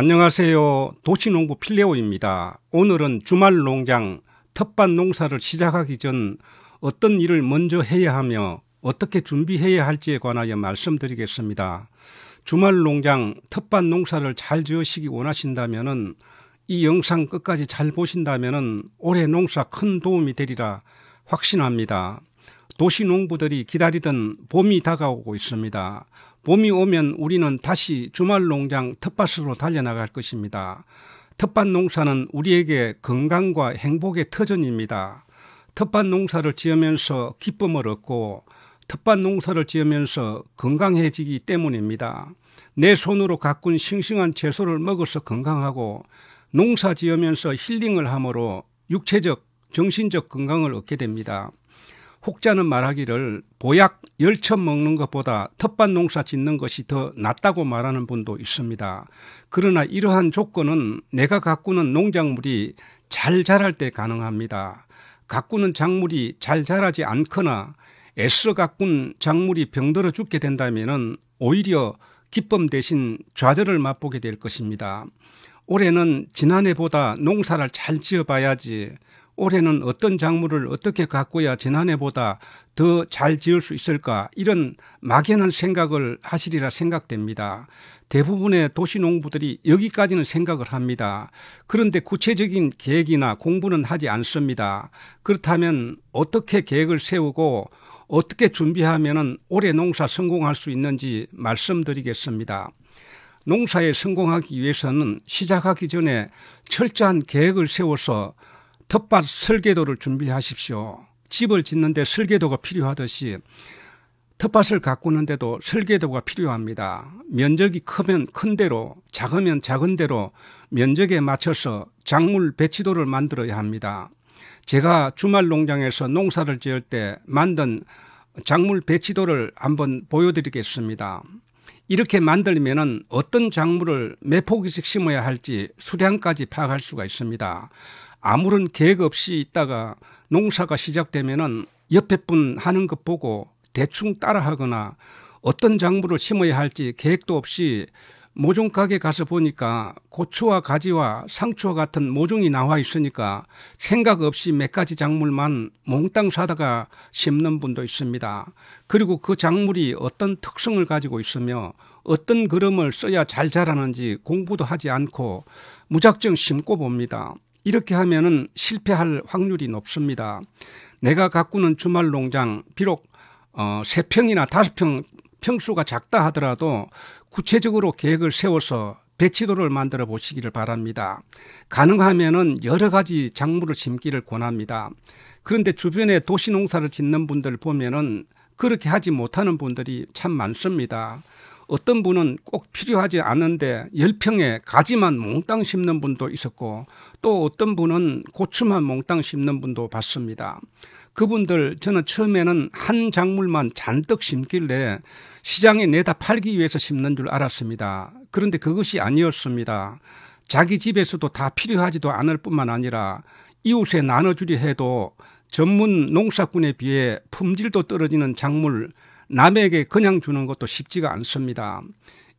안녕하세요. 도시농구 필레오입니다. 오늘은 주말 농장 텃밭 농사를 시작하기 전 어떤 일을 먼저 해야 하며 어떻게 준비해야 할지에 관하여 말씀드리겠습니다. 주말 농장 텃밭 농사를 잘 지으시기 원하신다면 이 영상 끝까지 잘 보신다면 올해 농사 큰 도움이 되리라 확신합니다. 도시 농부들이 기다리던 봄이 다가오고 있습니다. 봄이 오면 우리는 다시 주말 농장 텃밭으로 달려나갈 것입니다. 텃밭 농사는 우리에게 건강과 행복의 터전입니다. 텃밭 농사를 지으면서 기쁨을 얻고 텃밭 농사를 지으면서 건강해지기 때문입니다. 내 손으로 가꾼 싱싱한 채소를 먹어서 건강하고 농사 지으면서 힐링을 하므로 육체적, 정신적 건강을 얻게 됩니다. 혹자는 말하기를 보약 열천 먹는 것보다 텃밭 농사 짓는 것이 더 낫다고 말하는 분도 있습니다. 그러나 이러한 조건은 내가 가꾸는 농작물이 잘 자랄 때 가능합니다. 가꾸는 작물이 잘 자라지 않거나 애써 가꾼 작물이 병들어 죽게 된다면 오히려 기쁨 대신 좌절을 맛보게 될 것입니다. 올해는 지난해보다 농사를 잘 지어봐야지 올해는 어떤 작물을 어떻게 가꿔야 지난해보다 더 잘 지을 수 있을까 이런 막연한 생각을 하시리라 생각됩니다. 대부분의 도시농부들이 여기까지는 생각을 합니다. 그런데 구체적인 계획이나 공부는 하지 않습니다. 그렇다면 어떻게 계획을 세우고 어떻게 준비하면 올해 농사 성공할 수 있는지 말씀드리겠습니다. 농사에 성공하기 위해서는 시작하기 전에 철저한 계획을 세워서 텃밭 설계도를 준비하십시오. 집을 짓는데 설계도가 필요하듯이 텃밭을 가꾸는데도 설계도가 필요합니다. 면적이 크면 큰 대로, 작으면 작은 대로 면적에 맞춰서 작물 배치도를 만들어야 합니다. 제가 주말 농장에서 농사를 지을 때 만든 작물 배치도를 한번 보여드리겠습니다. 이렇게 만들면 어떤 작물을 몇 포기씩 심어야 할지 수량까지 파악할 수가 있습니다. 아무런 계획 없이 있다가 농사가 시작되면은 옆에 분 하는 것 보고 대충 따라하거나 어떤 작물을 심어야 할지 계획도 없이 모종 가게 가서 보니까 고추와 가지와 상추와 같은 모종이 나와 있으니까 생각 없이 몇 가지 작물만 몽땅 사다가 심는 분도 있습니다. 그리고 그 작물이 어떤 특성을 가지고 있으며 어떤 그름을 써야 잘 자라는지 공부도 하지 않고 무작정 심고 봅니다. 이렇게 하면은 실패할 확률이 높습니다. 내가 가꾸는 주말 농장 비록 어, 3평이나 5평 평수가 작다 하더라도 구체적으로 계획을 세워서 배치도를 만들어 보시기를 바랍니다. 가능하면은 여러 가지 작물을 심기를 권합니다. 그런데 주변에 도시 농사를 짓는 분들 보면은 그렇게 하지 못하는 분들이 참 많습니다. 어떤 분은 꼭 필요하지 않은데 열평에 가지만 몽땅 심는 분도 있었고 또 어떤 분은 고추만 몽땅 심는 분도 봤습니다. 그분들 저는 처음에는 한 작물만 잔뜩 심길래 시장에 내다 팔기 위해서 심는 줄 알았습니다. 그런데 그것이 아니었습니다. 자기 집에서도 다 필요하지도 않을 뿐만 아니라 이웃에 나눠주려 해도 전문 농사꾼에 비해 품질도 떨어지는 작물 남에게 그냥 주는 것도 쉽지가 않습니다.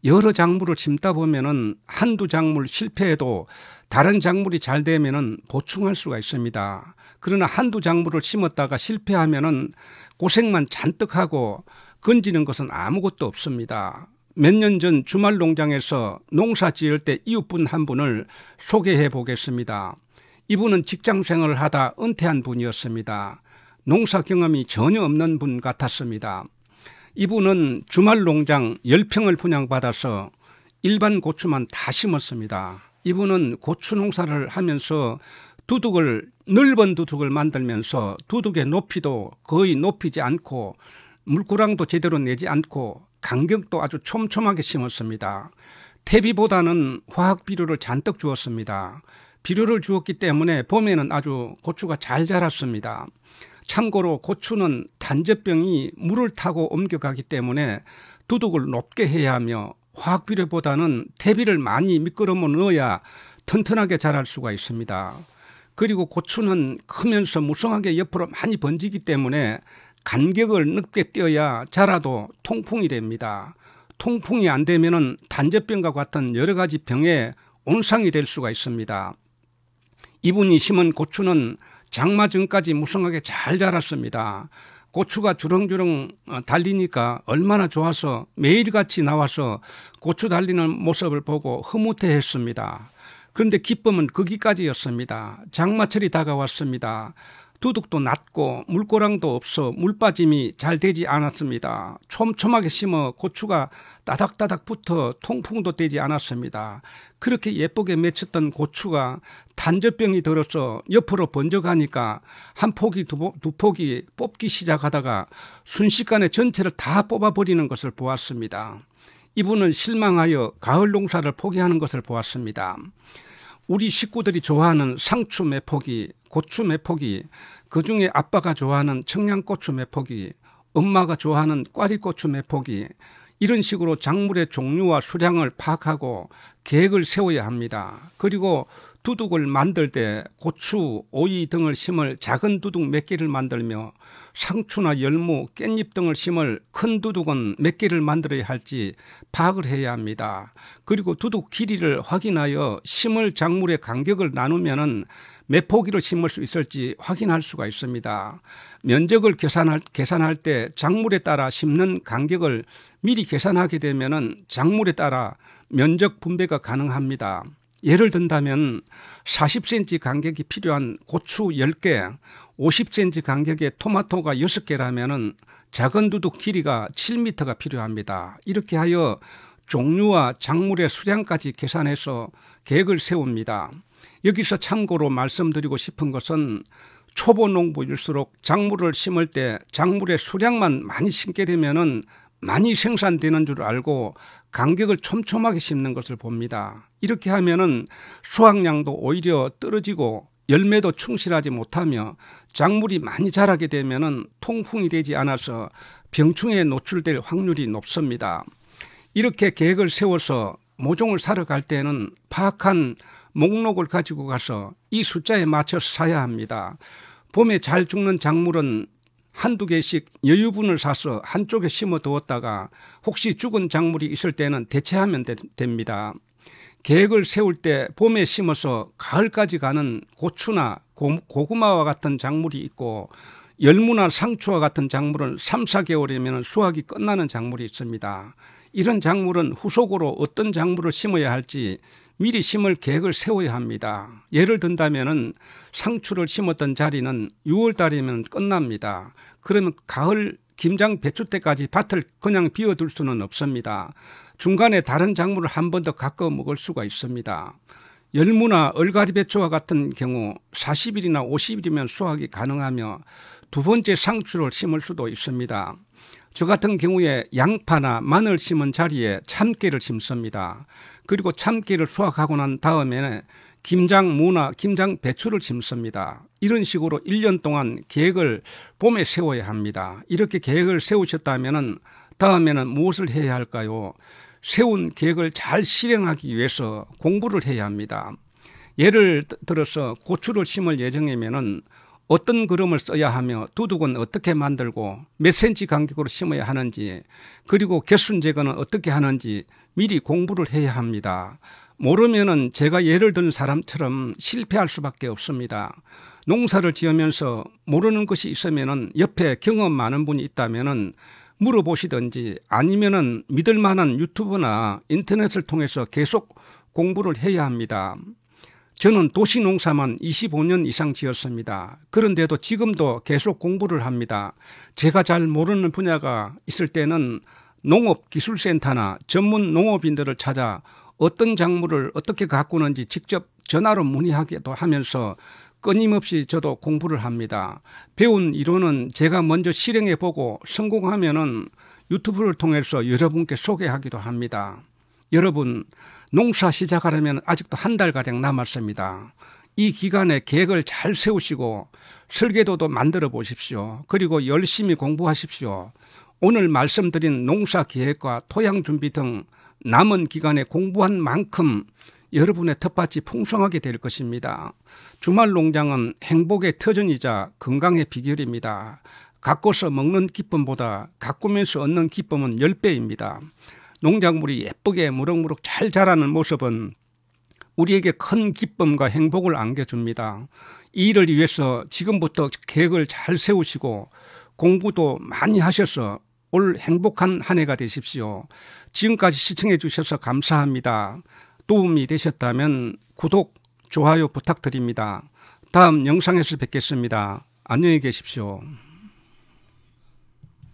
여러 작물을 심다 보면은 한두 작물 실패해도 다른 작물이 잘 되면은 보충할 수가 있습니다. 그러나 한두 작물을 심었다가 실패하면은 고생만 잔뜩 하고 건지는 것은 아무것도 없습니다. 몇 년 전 주말 농장에서 농사 지을 때 이웃분 한 분을 소개해 보겠습니다. 이분은 직장 생활을 하다 은퇴한 분이었습니다. 농사 경험이 전혀 없는 분 같았습니다. 이분은 주말 농장 10평을 분양받아서 일반 고추만 다 심었습니다. 이분은 고추 농사를 하면서 두둑을 넓은 두둑을 만들면서 두둑의 높이도 거의 높이지 않고 물구랑도 제대로 내지 않고 간격도 아주 촘촘하게 심었습니다. 퇴비보다는 화학 비료를 잔뜩 주었습니다. 비료를 주었기 때문에 봄에는 아주 고추가 잘 자랐습니다. 참고로 고추는 단제병이 물을 타고 옮겨가기 때문에 두둑을 높게 해야 하며 화학비료보다는 대비를 많이 미끄럼어 넣어야 튼튼하게 자랄 수가 있습니다. 그리고 고추는 크면서 무성하게 옆으로 많이 번지기 때문에 간격을 넓게 띄어야 자라도 통풍이 됩니다. 통풍이 안 되면 단제병과 같은 여러 가지 병에 온상이 될 수가 있습니다. 이분이 심은 고추는 장마 전까지 무성하게 잘 자랐습니다. 고추가 주렁주렁 어, 달리니까 얼마나 좋아서 매일같이 나와서 고추 달리는 모습을 보고 흐뭇해 했습니다. 그런데 기쁨은 거기까지였습니다. 장마철이 다가왔습니다. 두둑도 낮고 물고랑도 없어 물빠짐이 잘 되지 않았습니다. 촘촘하게 심어 고추가 따닥따닥 붙어 통풍도 되지 않았습니다. 그렇게 예쁘게 맺혔던 고추가 단젖병이 들어서 옆으로 번져가니까 한 포기 두, 두 포기 뽑기 시작하다가 순식간에 전체를 다 뽑아버리는 것을 보았습니다. 이분은 실망하여 가을 농사를 포기하는 것을 보았습니다. 우리 식구들이 좋아하는 상추 매포기, 고추 매포기, 그 중에 아빠가 좋아하는 청양고추 매포기, 엄마가 좋아하는 꽈리고추 매포기, 이런 식으로 작물의 종류와 수량을 파악하고 계획을 세워야 합니다. 그리고 두둑을 만들 때 고추, 오이 등을 심을 작은 두둑 몇 개를 만들며 상추나 열무, 깻잎 등을 심을 큰 두둑은 몇 개를 만들어야 할지 파악을 해야 합니다. 그리고 두둑 길이를 확인하여 심을 작물의 간격을 나누면은 몇 포기로 심을 수 있을지 확인할 수가 있습니다. 면적을 계산할, 계산할 때 작물에 따라 심는 간격을 미리 계산하게 되면은 작물에 따라 면적 분배가 가능합니다. 예를 든다면 40cm 간격이 필요한 고추 10개, 50cm 간격의 토마토가 6개라면 작은 두둑 길이가 7m가 필요합니다. 이렇게 하여 종류와 작물의 수량까지 계산해서 계획을 세웁니다. 여기서 참고로 말씀드리고 싶은 것은 초보 농부일수록 작물을 심을 때 작물의 수량만 많이 심게 되면은 많이 생산되는 줄 알고 간격을 촘촘하게 심는 것을 봅니다. 이렇게 하면은 수확량도 오히려 떨어지고 열매도 충실하지 못하며 작물이 많이 자라게 되면은 통풍이 되지 않아서 병충해에 노출될 확률이 높습니다. 이렇게 계획을 세워서 모종을 사러 갈 때는 파악한 목록을 가지고 가서 이 숫자에 맞춰 서 사야 합니다. 봄에 잘 죽는 작물은 한두 개씩 여유분을 사서 한쪽에 심어두었다가 혹시 죽은 작물이 있을 때는 대체하면 되, 됩니다. 계획을 세울 때 봄에 심어서 가을까지 가는 고추나 고, 구마와 같은 작물이 있고 열무나 상추와 같은 작물은 3, 4개월이면 수확이 끝나는 작물이 있습니다. 이런 작물은 후속으로 어떤 작물을 심어야 할지 미리 심을 계획을 세워야 합니다. 예를 든다면 상추를 심었던 자리는 6월 달이면 끝납니다. 그러면 가을 김장 배추 때까지 밭을 그냥 비워둘 수는 없습니다. 중간에 다른 작물을 한 번 더 가꿔 먹을 수가 있습니다. 열무나 얼갈이 배추와 같은 경우 40일이나 50일이면 수확이 가능하며 두 번째 상추를 심을 수도 있습니다. 저 같은 경우에 양파나 마늘 심은 자리에 참깨를 심습니다. 그리고 참깨를 수확하고 난 다음에는 김장 무나 김장 배추를 심습니다. 이런 식으로 1년 동안 계획을 봄에 세워야 합니다. 이렇게 계획을 세우셨다면 다음에는 무엇을 해야 할까요? 세운 계획을 잘 실행하기 위해서 공부를 해야 합니다. 예를 들어서 고추를 심을 예정이면 어떤 그름을 써야 하며 두둑은 어떻게 만들고 몇 센치 간격으로 심어야 하는지 그리고 개순 제거는 어떻게 하는지 미리 공부를 해야 합니다. 모르면은 제가 예를 든 사람처럼 실패할 수밖에 없습니다. 농사를 지으면서 모르는 것이 있으면은 옆에 경험 많은 분이 있다면은 물어보시든지 아니면은 믿을 만한 유튜브나 인터넷을 통해서 계속 공부를 해야 합니다. 저는 도시 농사만 25년 이상 지었습니다. 그런데도 지금도 계속 공부를 합니다. 제가 잘 모르는 분야가 있을 때는 농업기술센터나 전문 농업인들을 찾아 어떤 작물을 어떻게 가꾸는지 직접 전화로 문의하기도 하면서 끊임없이 저도 공부를 합니다. 배운 이론은 제가 먼저 실행해 보고 성공하면은 유튜브를 통해서 여러분께 소개하기도 합니다. 여러분 농사 시작하려면 아직도 한 달가량 남았습니다. 이 기간에 계획을 잘 세우시고 설계도도 만들어 보십시오. 그리고 열심히 공부하십시오. 오늘 말씀드린 농사 계획과 토양 준비 등 남은 기간에 공부한 만큼 여러분의 텃밭이 풍성하게 될 것입니다. 주말 농장은 행복의 터전이자 건강의 비결입니다. 가꿔서 먹는 기쁨보다 가꾸면서 얻는 기쁨은 10배입니다. 농작물이 예쁘게 무럭무럭 잘 자라는 모습은 우리에게 큰 기쁨과 행복을 안겨줍니다. 이 일을 위해서 지금부터 계획을 잘 세우시고 공부도 많이 하셔서 올 행복한 한 해가 되십시오. 지금까지 시청해 주셔서 감사합니다. 도움이 되셨다면 구독, 좋아요 부탁드립니다. 다음 영상에서 뵙겠습니다. 안녕히 계십시오.